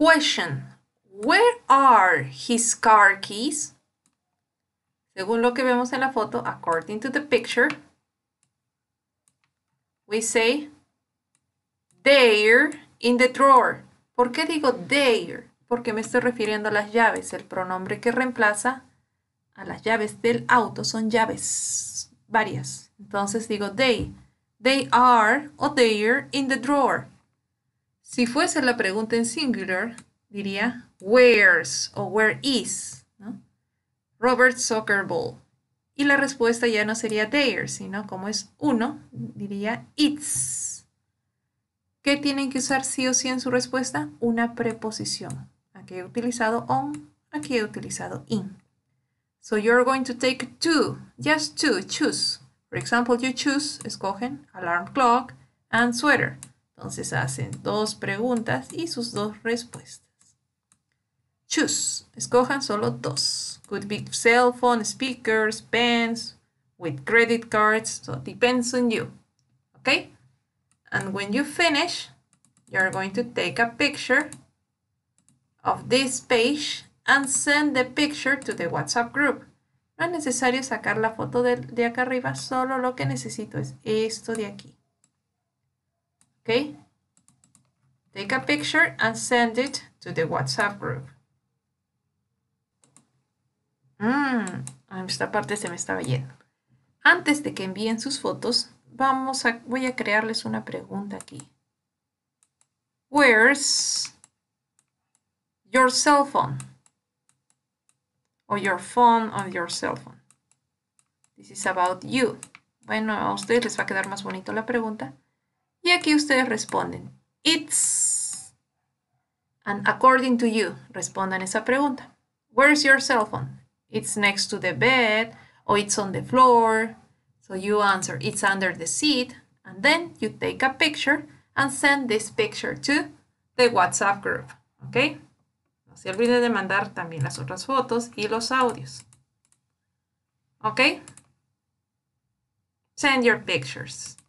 Question. Where are his car keys? Según lo que vemos en la foto, according to the picture, we say there in the drawer. ¿Por qué digo there? Porque me estoy refiriendo a las llaves. El pronombre que reemplaza a las llaves del auto son llaves varias. Entonces digo they. They are o there in the drawer. Si fuese la pregunta en singular, diría where's o where is, ¿no? Robert Soccer Ball. Y la respuesta ya no sería there, sino como es uno, diría it's. ¿Qué tienen que usar sí o sí en su respuesta? Una preposición. Aquí he utilizado on, aquí he utilizado in. So you're going to take two, just two, choose. For example, you choose, escogen, alarm clock and sweater. Entonces hacen dos preguntas y sus dos respuestas. Choose. Escojan solo dos. Could be cell phone, speakers, pens, with credit cards. So depends on you. Okay? And when you finish, you're going to take a picture of this page and send the picture to the WhatsApp group. No es necesario sacar la foto de acá arriba, solo lo que necesito es esto de aquí. Okay? Take a picture and send it to the WhatsApp group. Mmm. esta parte se me estaba yendo. Antes de que envíen sus fotos, vamos a, voy a crearles una pregunta aquí. Where's your cell phone? O your phone on your cell phone. This is about you. Bueno, a ustedes les va a quedar más bonito la pregunta. Y aquí ustedes responden, it's, and according to you, respondan esa pregunta. Where's your cell phone? It's next to the bed, or it's on the floor. So you answer, it's under the seat, and then you take a picture and send this picture to the WhatsApp group, okay? No se olviden de mandar también las otras fotos y los audios. Okay? Send your pictures.